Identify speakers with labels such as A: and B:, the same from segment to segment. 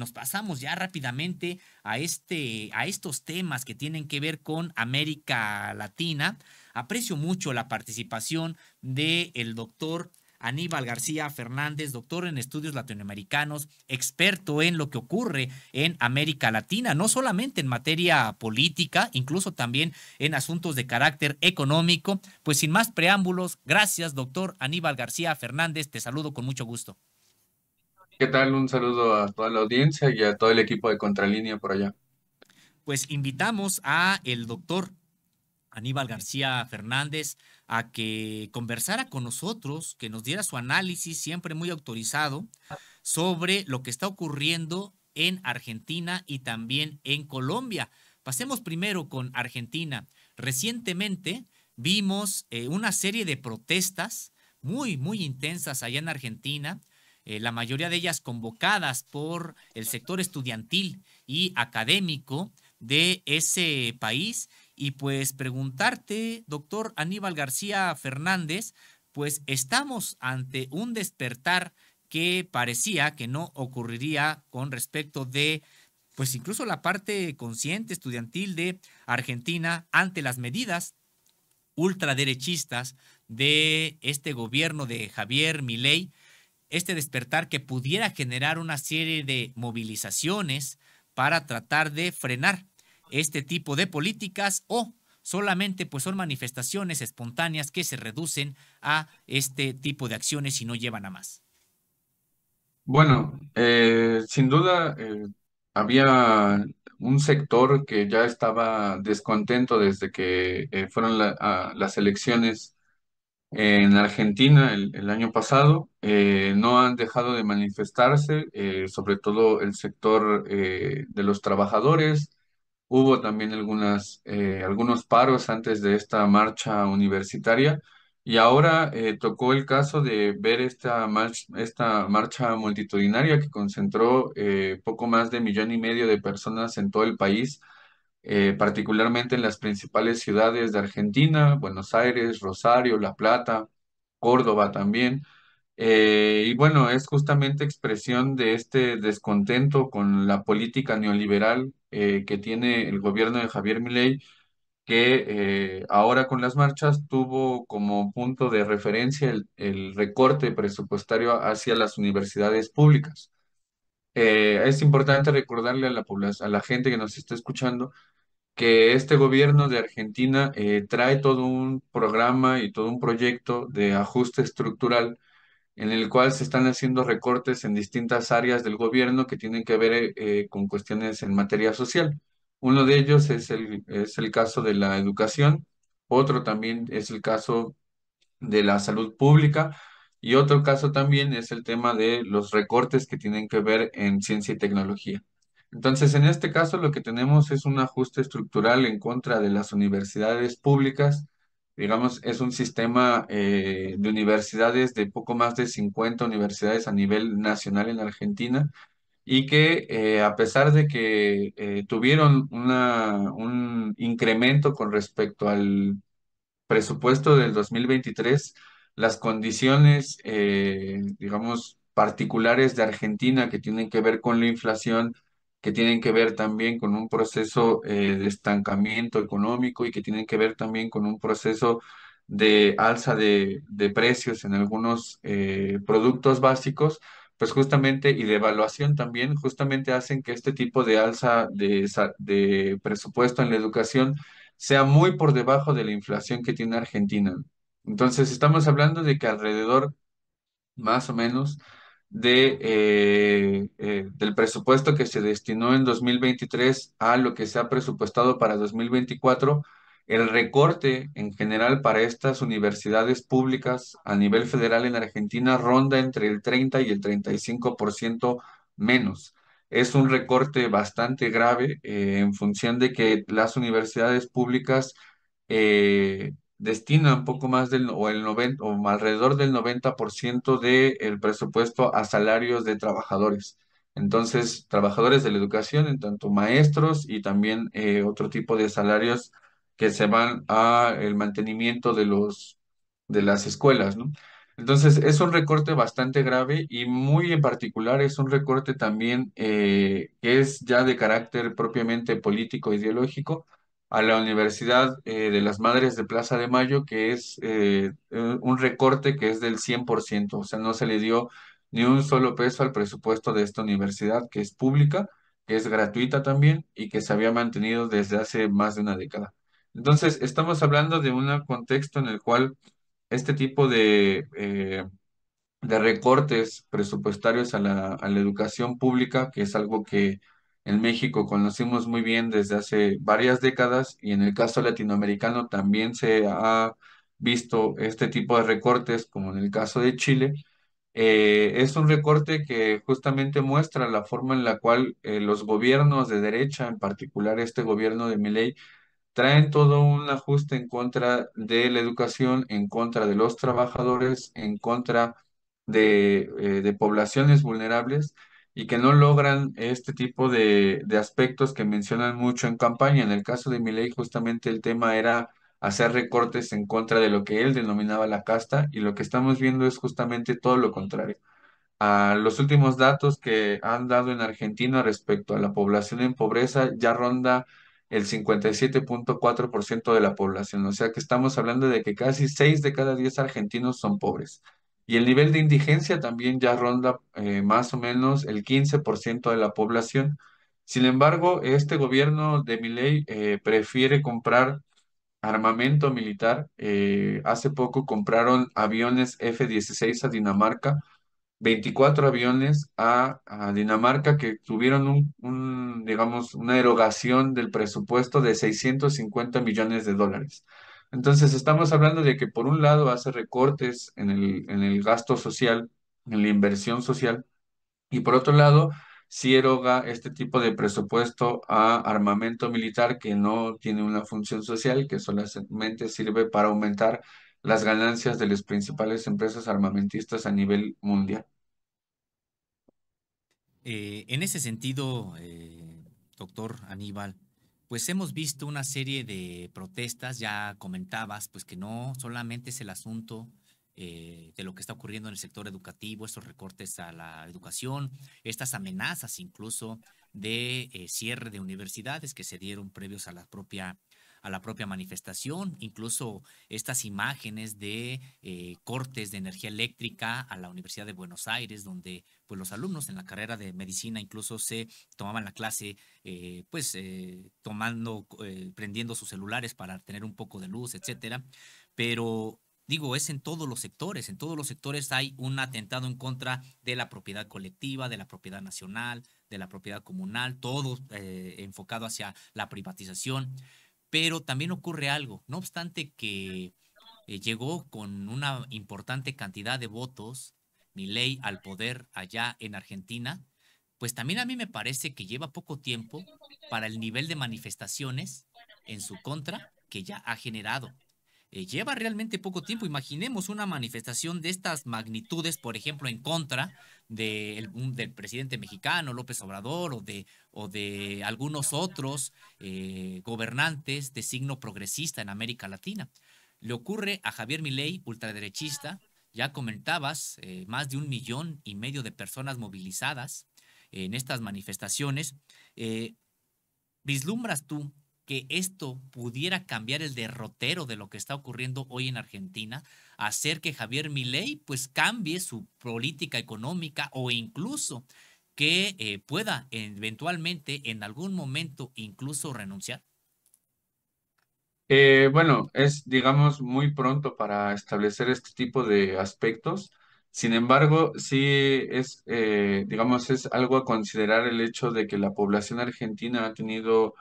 A: nos pasamos ya rápidamente a, este, a estos temas que tienen que ver con América Latina. Aprecio mucho la participación del el doctor Aníbal García Fernández, doctor en estudios latinoamericanos, experto en lo que ocurre en América Latina, no solamente en materia política, incluso también en asuntos de carácter económico. Pues sin más preámbulos, gracias, doctor Aníbal García Fernández, te saludo con mucho gusto.
B: ¿Qué tal? Un saludo a toda la audiencia y a todo el equipo de Contralínea por allá.
A: Pues invitamos a el doctor Aníbal García Fernández a que conversara con nosotros, que nos diera su análisis, siempre muy autorizado, sobre lo que está ocurriendo en Argentina y también en Colombia. Pasemos primero con Argentina. Recientemente vimos eh, una serie de protestas muy, muy intensas allá en Argentina eh, la mayoría de ellas convocadas por el sector estudiantil y académico de ese país. Y pues preguntarte, doctor Aníbal García Fernández, pues estamos ante un despertar que parecía que no ocurriría con respecto de pues incluso la parte consciente estudiantil de Argentina ante las medidas ultraderechistas de este gobierno de Javier Milei este despertar que pudiera generar una serie de movilizaciones para tratar de frenar este tipo de políticas o solamente pues son manifestaciones espontáneas que se reducen a este tipo de acciones y no llevan a más.
B: Bueno, eh, sin duda eh, había un sector que ya estaba descontento desde que eh, fueron las elecciones en Argentina el, año pasado, eh, no han dejado de manifestarse, eh, sobre todo el sector eh, de los trabajadores. Hubo también algunas, algunos paros antes de esta marcha universitaria y ahora tocó el caso de ver esta, esta marcha multitudinaria que concentró poco más de millón y medio de personas en todo el país eh, particularmente en las principales ciudades de Argentina, Buenos Aires, Rosario, La Plata, Córdoba también. Eh, y bueno, es justamente expresión de este descontento con la política neoliberal eh, que tiene el gobierno de Javier Milei, que ahora con las marchas tuvo como punto de referencia el recorte presupuestario hacia las universidades públicas. Eh, es importante recordarle a la a la gente que nos está escuchando, que este gobierno de Argentina eh, trae todo un programa y todo un proyecto de ajuste estructural en el cual se están haciendo recortes en distintas áreas del gobierno que tienen que ver eh, con cuestiones en materia social. Uno de ellos es el, es el caso de la educación, otro también es el caso de la salud pública y otro caso también es el tema de los recortes que tienen que ver en ciencia y tecnología. Entonces, en este caso lo que tenemos es un ajuste estructural en contra de las universidades públicas. Digamos, es un sistema eh, de universidades de poco más de 50 universidades a nivel nacional en Argentina y que eh, a pesar de que eh, tuvieron un incremento con respecto al presupuesto del 2023, las condiciones, eh, digamos, particulares de Argentina que tienen que ver con la inflación, que tienen que ver también con un proceso eh, de estancamiento económico y que tienen que ver también con un proceso de alza de, precios en algunos eh, productos básicos, pues justamente, y de evaluación también, justamente hacen que este tipo de alza de presupuesto en la educación sea muy por debajo de la inflación que tiene Argentina. Entonces, estamos hablando de que alrededor, más o menos, de, eh, eh, del presupuesto que se destinó en 2023 a lo que se ha presupuestado para 2024, el recorte en general para estas universidades públicas a nivel federal en Argentina ronda entre el 30 y el 35% menos. Es un recorte bastante grave eh, en función de que las universidades públicas destina un poco más del o el 90 o alrededor del 90% del presupuesto a salarios de trabajadores. Entonces, trabajadores de la educación, en tanto maestros y también eh, otro tipo de salarios que se van a el mantenimiento de los de las escuelas, ¿no? Entonces, es un recorte bastante grave y muy en particular es un recorte también eh, que es ya de carácter propiamente político, ideológico, a la Universidad eh, de las Madres de Plaza de Mayo, que es eh, eh, un recorte que es del 100%, o sea, no se le dio ni un solo peso al presupuesto de esta universidad, que es pública, que es gratuita también y que se había mantenido desde hace más de una década. Entonces, estamos hablando de un contexto en el cual este tipo de, de recortes presupuestarios a la, a la educación pública, que es algo que en México conocimos muy bien desde hace varias décadas y en el caso latinoamericano también se ha visto este tipo de recortes, como en el caso de Chile. Eh, es un recorte que justamente muestra la forma en la cual eh, los gobiernos de derecha, en particular este gobierno de Milei, traen todo un ajuste en contra de la educación, en contra de los trabajadores, en contra de, eh, de poblaciones vulnerables y que no logran este tipo de, aspectos que mencionan mucho en campaña. En el caso de Milei, justamente el tema era hacer recortes en contra de lo que él denominaba la casta y lo que estamos viendo es justamente todo lo contrario. A los últimos datos que han dado en Argentina respecto a la población en pobreza ya ronda el 57.4% de la población, o sea que estamos hablando de que casi 6 de cada 10 argentinos son pobres. Y el nivel de indigencia también ya ronda eh, más o menos el 15% de la población. Sin embargo, este gobierno de Miley eh, prefiere comprar armamento militar. Eh, hace poco compraron aviones F-16 a Dinamarca, 24 aviones a, Dinamarca que tuvieron un, digamos, una erogación del presupuesto de 650 millones de dólares. Entonces, estamos hablando de que por un lado hace recortes en el, en el gasto social, en la inversión social, y por otro lado, sí eroga este tipo de presupuesto a armamento militar que no tiene una función social, que solamente sirve para aumentar las ganancias de las principales empresas armamentistas a nivel mundial.
A: Eh, en ese sentido, eh, doctor Aníbal, pues hemos visto una serie de protestas, ya comentabas, pues que no solamente es el asunto eh, de lo que está ocurriendo en el sector educativo, estos recortes a la educación, estas amenazas incluso de eh, cierre de universidades que se dieron previos a la propia a la propia manifestación, incluso estas imágenes de eh, cortes de energía eléctrica a la Universidad de Buenos Aires, donde pues, los alumnos en la carrera de medicina incluso se tomaban la clase eh, pues eh, tomando, prendiendo sus celulares para tener un poco de luz, etcétera. Pero digo, es en todos los sectores, en todos los sectores hay un atentado en contra de la propiedad colectiva, de la propiedad nacional, de la propiedad comunal, todo enfocado hacia la privatización. Pero también ocurre algo, no obstante que eh, llegó con una importante cantidad de votos mi ley al poder allá en Argentina, pues también a mí me parece que lleva poco tiempo para el nivel de manifestaciones en su contra que ya ha generado. Eh, lleva realmente poco tiempo. Imaginemos una manifestación de estas magnitudes, por ejemplo, en contra del presidente mexicano López Obrador o de, o de algunos otros eh, gobernantes de signo progresista en América Latina. Le ocurre a Javier Milei, ultraderechista, ya comentabas, eh, más de un millón y medio de personas movilizadas en estas manifestaciones. ¿Vislumbras tú que esto pudiera cambiar el derrotero de lo que está ocurriendo hoy en Argentina, hacer que Javier Milei pues cambie su política económica o incluso que eh, pueda eventualmente en algún momento incluso renunciar?
B: Eh, bueno, es digamos muy pronto para establecer este tipo de aspectos. Sin embargo, sí es, eh, digamos, es algo a considerar el hecho de que la población argentina ha tenido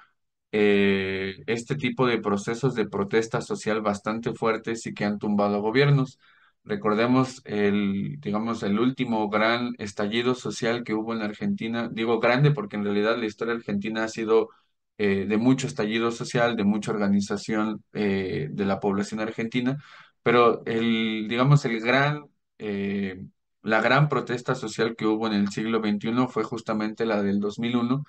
B: eh, este tipo de procesos de protesta social bastante fuertes y que han tumbado gobiernos. Recordemos el, digamos, el último gran estallido social que hubo en Argentina. Digo grande porque en realidad la historia argentina ha sido eh, de mucho estallido social, de mucha organización eh, de la población argentina, pero el, digamos, el gran, la gran protesta social que hubo en el siglo XXI fue justamente la del 2001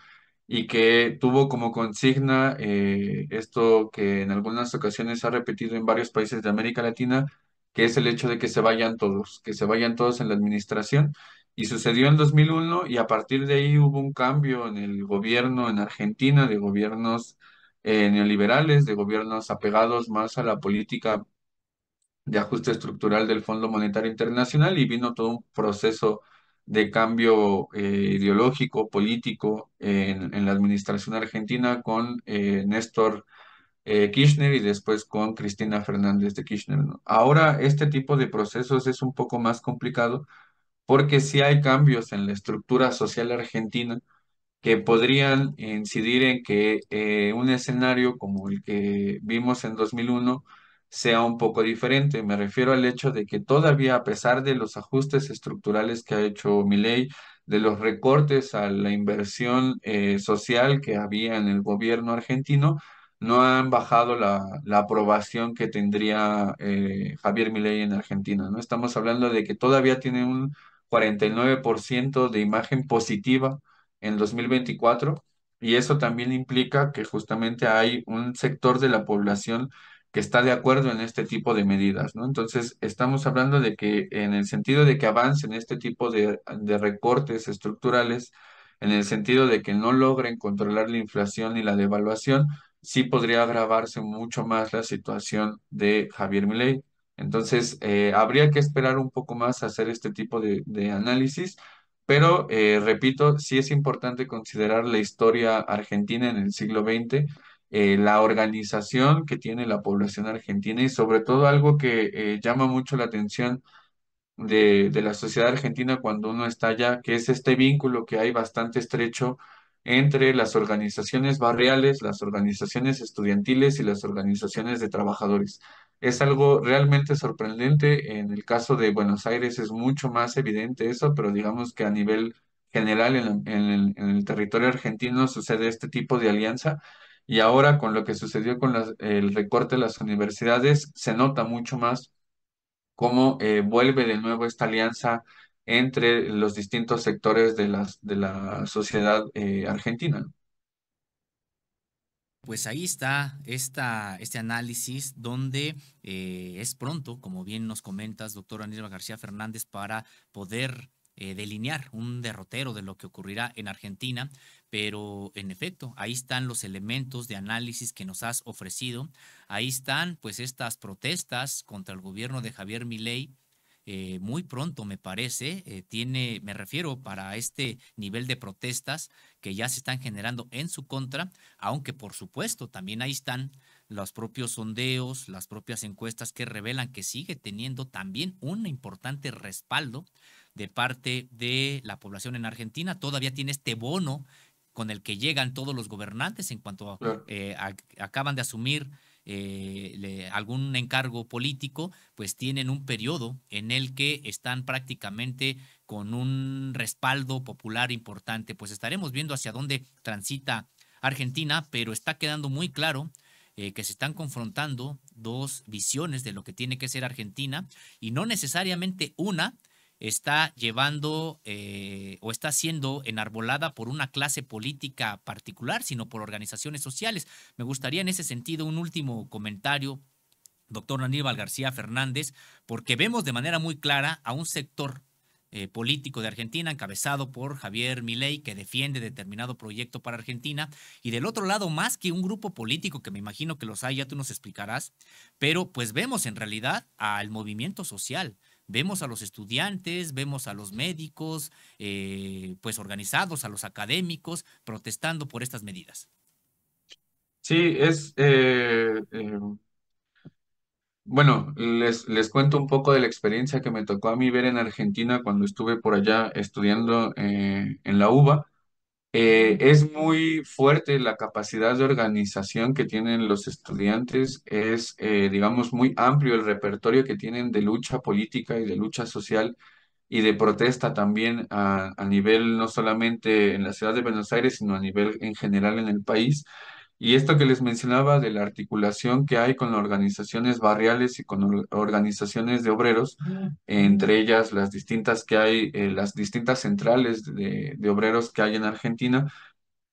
B: y que tuvo como consigna eh, esto que en algunas ocasiones ha repetido en varios países de América Latina, que es el hecho de que se vayan todos, que se vayan todos en la administración. Y sucedió en 2001 y a partir de ahí hubo un cambio en el gobierno en Argentina, de gobiernos eh, neoliberales, de gobiernos apegados más a la política de ajuste estructural del Fondo Monetario Internacional y vino todo un proceso de cambio eh, ideológico, político en, la administración argentina con eh, Néstor eh, Kirchner y después con Cristina Fernández de Kirchner. Ahora este tipo de procesos es un poco más complicado porque si hay cambios en la estructura social argentina que podrían incidir en que un escenario como el que vimos en 2001 sea un poco diferente. Me refiero al hecho de que todavía, a pesar de los ajustes estructurales que ha hecho Miley, de los recortes a la inversión eh, social que había en el gobierno argentino, no han bajado la, la aprobación que tendría eh, Javier Milei en Argentina. ¿no? Estamos hablando de que todavía tiene un 49% de imagen positiva en 2024 y eso también implica que justamente hay un sector de la población que está de acuerdo en este tipo de medidas, ¿no? Entonces, estamos hablando de que en el sentido de que avancen este tipo de, de recortes estructurales, en el sentido de que no logren controlar la inflación y la devaluación, sí podría agravarse mucho más la situación de Javier Milei. Entonces, eh, habría que esperar un poco más a hacer este tipo de, de análisis, pero eh, repito, sí es importante considerar la historia argentina en el siglo XX eh, la organización que tiene la población argentina y sobre todo algo que eh, llama mucho la atención de, la sociedad argentina cuando uno está allá, que es este vínculo que hay bastante estrecho entre las organizaciones barriales, las organizaciones estudiantiles y las organizaciones de trabajadores. Es algo realmente sorprendente. En el caso de Buenos Aires es mucho más evidente eso, pero digamos que a nivel general el, en el territorio argentino sucede este tipo de alianza y ahora con lo que sucedió con el recorte de las universidades, se nota mucho más cómo eh, vuelve de nuevo esta alianza entre los distintos sectores de, las, de la sociedad eh, argentina.
A: Pues ahí está esta, este análisis donde eh, es pronto, como bien nos comentas, doctor Aníbal García Fernández, para poder eh, delinear un derrotero de lo que ocurrirá en Argentina, pero en efecto, ahí están los elementos de análisis que nos has ofrecido, ahí están pues estas protestas contra el gobierno de Javier Milei, eh, muy pronto, me parece, eh, tiene, me refiero para este nivel de protestas que ya se están generando en su contra, aunque por supuesto también ahí están los propios sondeos, las propias encuestas que revelan que sigue teniendo también un importante respaldo de parte de la población en Argentina. Todavía tiene este bono con el que llegan todos los gobernantes en cuanto eh, acaban de asumir eh, algún encargo político, pues tienen un periodo en el que están prácticamente con un respaldo popular importante. Pues estaremos viendo hacia dónde transita Argentina, pero está quedando muy claro eh, que se están confrontando dos visiones de lo que tiene que ser Argentina y no necesariamente una está llevando eh, o está siendo enarbolada por una clase política particular, sino por organizaciones sociales. Me gustaría en ese sentido un último comentario, doctor Aníbal García Fernández, porque vemos de manera muy clara a un sector eh, político de Argentina, encabezado por Javier Milei, que defiende determinado proyecto para Argentina, y del otro lado, más que un grupo político, que me imagino que los hay, ya tú nos explicarás, pero pues vemos en realidad al movimiento social, vemos a los estudiantes, vemos a los médicos, eh, pues organizados, a los académicos, protestando por estas medidas. Sí, es... Eh,
B: eh, bueno, les, les cuento un poco de la experiencia que me tocó a mí ver en Argentina cuando estuve por allá estudiando en la UBA. Eh, es muy fuerte la capacidad de organización que tienen los estudiantes, es, eh, digamos, muy amplio el repertorio que tienen de lucha política y de lucha social y de protesta también a nivel no solamente en la ciudad de Buenos Aires, sino a nivel en general en el país. Y esto que les mencionaba de la articulación que hay con las organizaciones barriales y con organizaciones de obreros, ah. entre ellas las distintas que hay, eh, las distintas centrales de, obreros que hay en Argentina,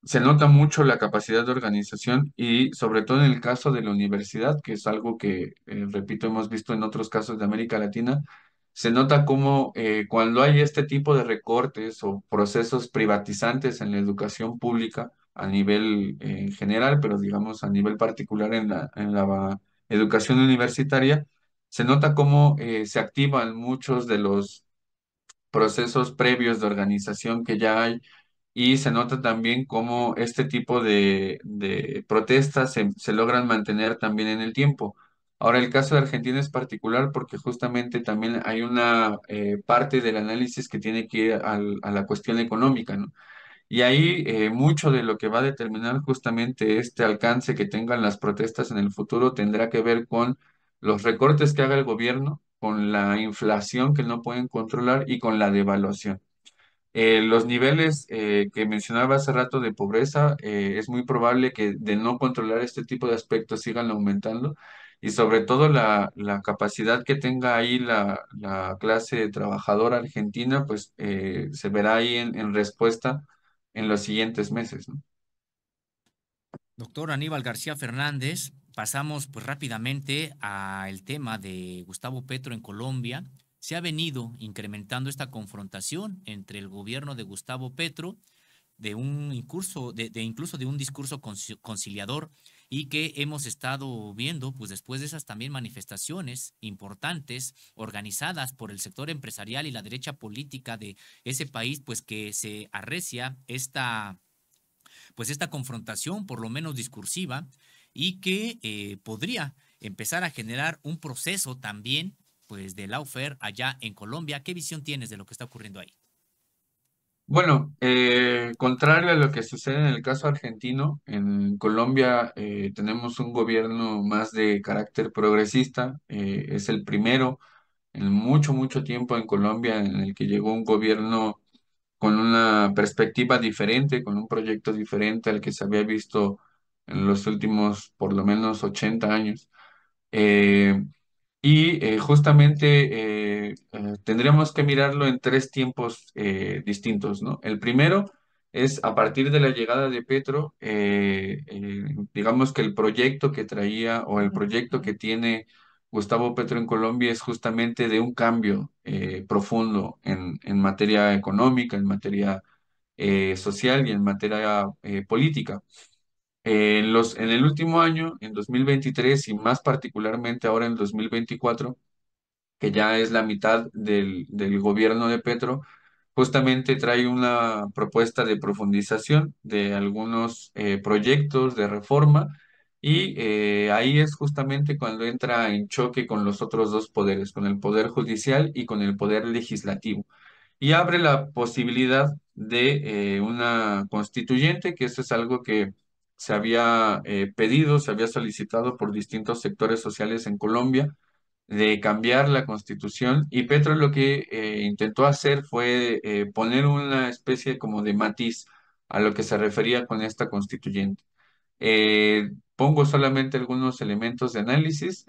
B: se nota mucho la capacidad de organización y sobre todo en el caso de la universidad, que es algo que, eh, repito, hemos visto en otros casos de América Latina, se nota como eh, cuando hay este tipo de recortes o procesos privatizantes en la educación pública, a nivel eh, general, pero digamos a nivel particular en la, en la educación universitaria, se nota cómo eh, se activan muchos de los procesos previos de organización que ya hay y se nota también cómo este tipo de, protestas se, logran mantener también en el tiempo. Ahora, el caso de Argentina es particular porque justamente también hay una eh, parte del análisis que tiene que ir a la cuestión económica, ¿no? Y ahí eh, mucho de lo que va a determinar justamente este alcance que tengan las protestas en el futuro tendrá que ver con los recortes que haga el gobierno, con la inflación que no pueden controlar y con la devaluación. Eh, los niveles eh, que mencionaba hace rato de pobreza, es muy probable que de no controlar este tipo de aspectos sigan aumentando y sobre todo la, la capacidad que tenga ahí la, la clase trabajadora argentina, pues se verá ahí en, en respuesta en los siguientes meses.
A: Doctor Aníbal García Fernández, pasamos pues rápidamente al tema de Gustavo Petro en Colombia. Se ha venido incrementando esta confrontación entre el gobierno de Gustavo Petro, de un incurso, de incluso de un discurso conciliador y que hemos estado viendo, pues después de esas también manifestaciones importantes organizadas por el sector empresarial y la derecha política de ese país, pues que se arrecia esta, pues esta confrontación, por lo menos discursiva, y que eh, podría empezar a generar un proceso también, pues de la allá en Colombia. ¿Qué visión tienes de lo que está ocurriendo ahí?
B: Bueno, eh, contrario a lo que sucede en el caso argentino, en Colombia eh, tenemos un gobierno más de carácter progresista. Eh, es el primero en mucho, mucho tiempo en Colombia en el que llegó un gobierno con una perspectiva diferente, con un proyecto diferente al que se había visto en los últimos por lo menos 80 años. Eh, y eh, justamente eh, eh, tendríamos que mirarlo en tres tiempos distintos, ¿no? El primero es a partir de la llegada de Petro, digamos que el proyecto que traía o el proyecto que tiene Gustavo Petro en Colombia es justamente de un cambio profundo en, en, materia económica, en materia social y en materia política en, los, en el último año, en 2023 y más particularmente ahora en 2024, que ya es la mitad del, gobierno de Petro, justamente trae una propuesta de profundización de algunos eh, proyectos de reforma y eh, ahí es justamente cuando entra en choque con los otros dos poderes, con el poder judicial y con el poder legislativo. Y abre la posibilidad de eh, una constituyente, que eso es algo que se había eh, pedido, se había solicitado por distintos sectores sociales en Colombia de cambiar la constitución y Petro lo que eh, intentó hacer fue eh, poner una especie como de matiz a lo que se refería con esta constituyente. pongo solamente algunos elementos de análisis.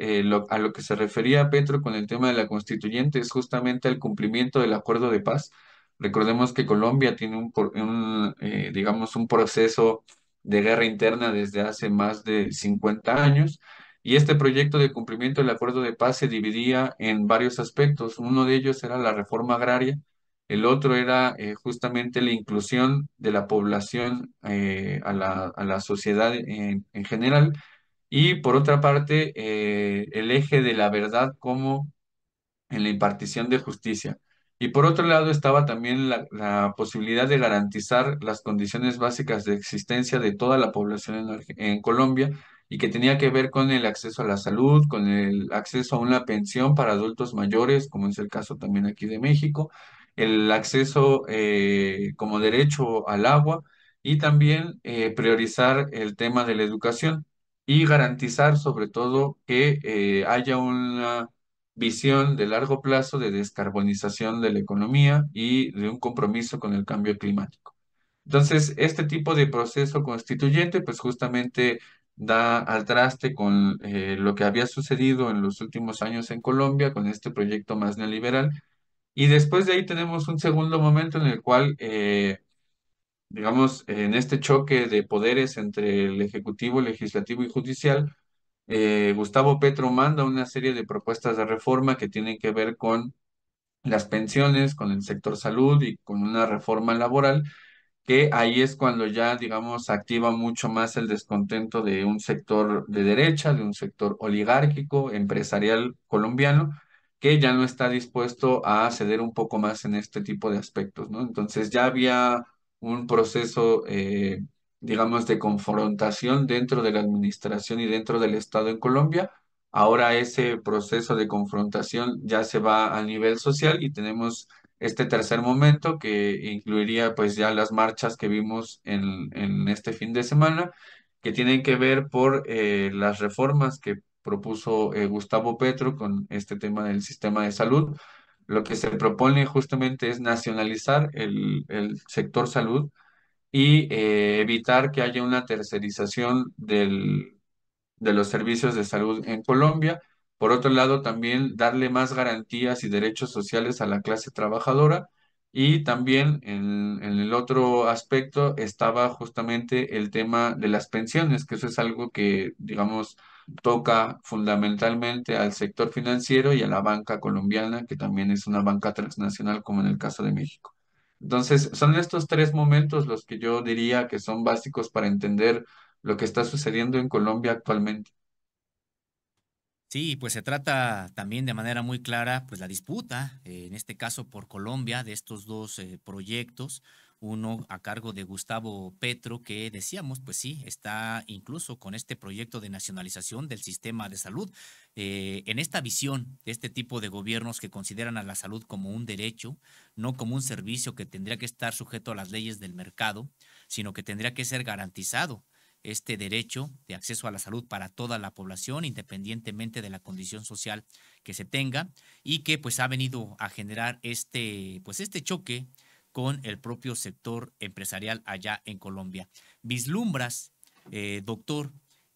B: a lo que se refería Petro con el tema de la constituyente es justamente el cumplimiento del acuerdo de paz. Recordemos que Colombia tiene un, un digamos, un proceso de guerra interna desde hace más de 50 años. Y este proyecto de cumplimiento del acuerdo de paz se dividía en varios aspectos. Uno de ellos era la reforma agraria, el otro era eh, justamente la inclusión de la población eh, a, la, sociedad en, general. Y por otra parte, eh, el eje de la verdad como en la impartición de justicia. Y por otro lado estaba también la, posibilidad de garantizar las condiciones básicas de existencia de toda la población en, Colombia y que tenía que ver con el acceso a la salud, con el acceso a una pensión para adultos mayores, como es el caso también aquí de México, el acceso eh, como derecho al agua y también eh, priorizar el tema de la educación y garantizar sobre todo que eh, haya una visión de largo plazo de descarbonización de la economía y de un compromiso con el cambio climático. Entonces, este tipo de proceso constituyente, pues justamente da al traste con eh, lo que había sucedido en los últimos años en Colombia con este proyecto más neoliberal. Y después de ahí tenemos un segundo momento en el cual, eh, digamos, en este choque de poderes entre el Ejecutivo, Legislativo y Judicial, eh, Gustavo Petro manda una serie de propuestas de reforma que tienen que ver con las pensiones, con el sector salud y con una reforma laboral, que ahí es cuando ya, digamos, activa mucho más el descontento de un sector de derecha, de un sector oligárquico, empresarial colombiano, que ya no está dispuesto a ceder un poco más en este tipo de aspectos, ¿no? Entonces ya había un proceso eh, digamos, de confrontación dentro de la administración y dentro del Estado en Colombia. Ahora ese proceso de confrontación ya se va al nivel social y tenemos este tercer momento que incluiría pues ya las marchas que vimos en, en este fin de semana que tienen que ver por eh, las reformas que propuso eh, Gustavo Petro con este tema del sistema de salud. Lo que se propone justamente es nacionalizar el, el sector salud, y eh, evitar que haya una tercerización del, de los servicios de salud en Colombia. Por otro lado, también darle más garantías y derechos sociales a la clase trabajadora. Y también en, en, el otro aspecto estaba justamente el tema de las pensiones, que eso es algo que, digamos, toca fundamentalmente al sector financiero y a la banca colombiana, que también es una banca transnacional como en el caso de México. Entonces, son estos tres momentos los que yo diría que son básicos para entender lo que está sucediendo en Colombia actualmente.
A: Sí, pues se trata también de manera muy clara, pues la disputa, eh, en este caso por Colombia, de estos dos eh, proyectos uno a cargo de Gustavo Petro, que decíamos, pues sí, está incluso con este proyecto de nacionalización del sistema de salud, eh, en esta visión de este tipo de gobiernos que consideran a la salud como un derecho, no como un servicio que tendría que estar sujeto a las leyes del mercado, sino que tendría que ser garantizado este derecho de acceso a la salud para toda la población, independientemente de la condición social que se tenga, y que pues ha venido a generar este, pues este choque con el propio sector empresarial allá en Colombia. ¿Vislumbras, eh, doctor,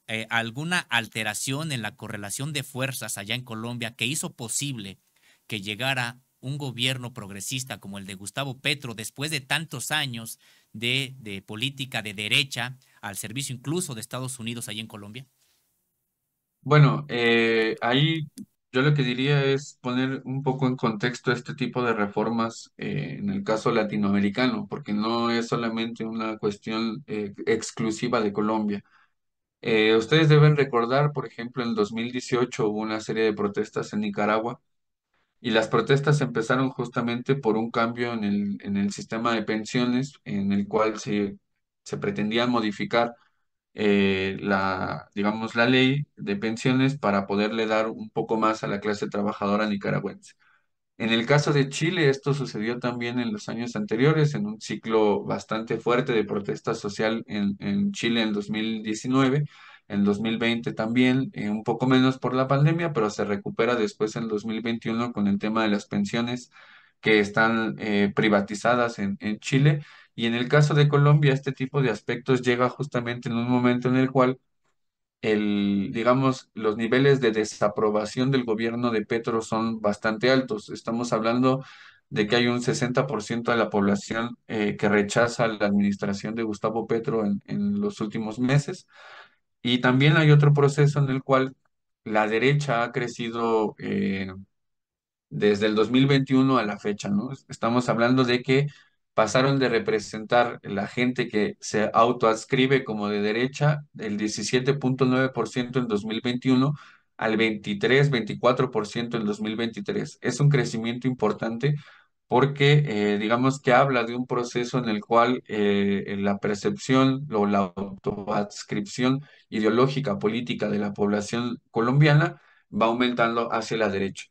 A: eh, alguna alteración en la correlación de fuerzas allá en Colombia que hizo posible que llegara un gobierno progresista como el de Gustavo Petro después de tantos años de, política de derecha al servicio incluso de Estados Unidos allá en Colombia?
B: Bueno, eh, ahí yo lo que diría es poner un poco en contexto este tipo de reformas eh, en el caso latinoamericano, porque no es solamente una cuestión eh, exclusiva de Colombia. Eh, ustedes deben recordar, por ejemplo, en 2018 hubo una serie de protestas en Nicaragua y las protestas empezaron justamente por un cambio en el, en el sistema de pensiones en el cual se, se pretendía modificar eh, la, digamos, la ley de pensiones para poderle dar un poco más a la clase trabajadora nicaragüense. En el caso de Chile, esto sucedió también en los años anteriores, en un ciclo bastante fuerte de protesta social en, Chile en 2019, en 2020 también, eh, un poco menos por la pandemia, pero se recupera después en 2021 con el tema de las pensiones que están eh, privatizadas en, en Chile y en el caso de Colombia, este tipo de aspectos llega justamente en un momento en el cual el, digamos, los niveles de desaprobación del gobierno de Petro son bastante altos. Estamos hablando de que hay un 60% de la población eh, que rechaza la administración de Gustavo Petro en, en los últimos meses. Y también hay otro proceso en el cual la derecha ha crecido eh, desde el 2021 a la fecha, ¿no? Estamos hablando de que pasaron de representar la gente que se autoadscribe como de derecha del 17.9% en 2021 al 23, 24% en 2023. Es un crecimiento importante porque eh, digamos que habla de un proceso en el cual eh, la percepción o la autoadscripción ideológica política de la población colombiana va aumentando hacia la derecha.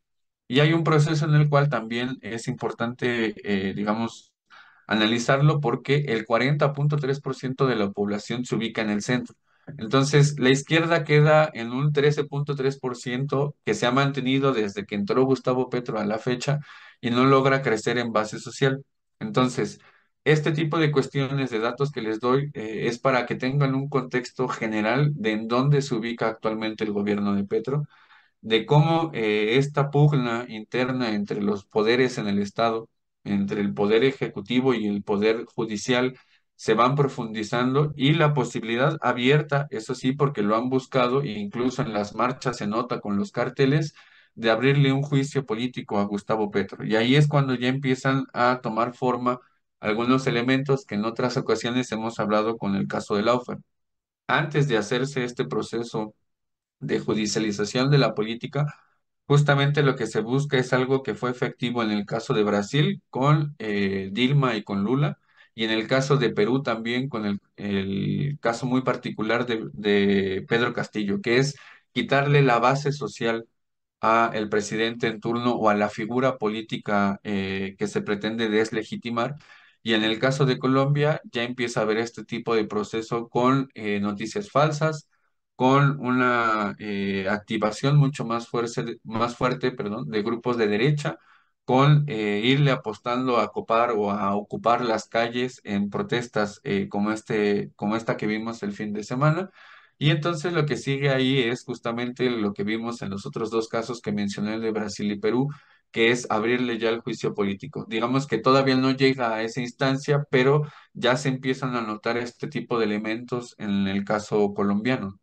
B: Y hay un proceso en el cual también es importante, eh, digamos, analizarlo porque el 40.3% de la población se ubica en el centro. Entonces, la izquierda queda en un 13.3% que se ha mantenido desde que entró Gustavo Petro a la fecha y no logra crecer en base social. Entonces, este tipo de cuestiones de datos que les doy eh, es para que tengan un contexto general de en dónde se ubica actualmente el gobierno de Petro, de cómo eh, esta pugna interna entre los poderes en el Estado entre el poder ejecutivo y el poder judicial se van profundizando y la posibilidad abierta, eso sí, porque lo han buscado e incluso en las marchas se nota con los carteles, de abrirle un juicio político a Gustavo Petro. Y ahí es cuando ya empiezan a tomar forma algunos elementos que en otras ocasiones hemos hablado con el caso de Laufer. Antes de hacerse este proceso de judicialización de la política, Justamente lo que se busca es algo que fue efectivo en el caso de Brasil con eh, Dilma y con Lula, y en el caso de Perú también con el, caso muy particular de, Pedro Castillo, que es quitarle la base social a el presidente en turno o a la figura política eh, que se pretende deslegitimar. Y en el caso de Colombia ya empieza a haber este tipo de proceso con eh, noticias falsas, con una eh, activación mucho más fuerte, más fuerte perdón, de grupos de derecha, con eh, irle apostando a copar o a ocupar las calles en protestas eh, como, este, como esta que vimos el fin de semana. Y entonces lo que sigue ahí es justamente lo que vimos en los otros dos casos que mencioné de Brasil y Perú, que es abrirle ya el juicio político. Digamos que todavía no llega a esa instancia, pero ya se empiezan a notar este tipo de elementos en el caso colombiano.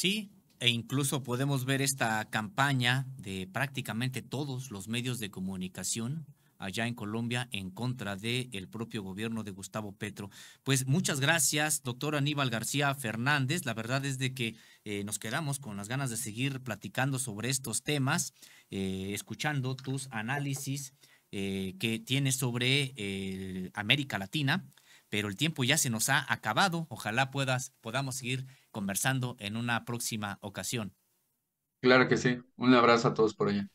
A: Sí, e incluso podemos ver esta campaña de prácticamente todos los medios de comunicación allá en Colombia en contra del el propio gobierno de Gustavo Petro. Pues muchas gracias, doctor Aníbal García Fernández. La verdad es de que eh, nos quedamos con las ganas de seguir platicando sobre estos temas, eh, escuchando tus análisis eh, que tienes sobre América Latina. Pero el tiempo ya se nos ha acabado. Ojalá puedas, podamos seguir conversando en una próxima ocasión.
B: Claro que sí. Un abrazo a todos por allá.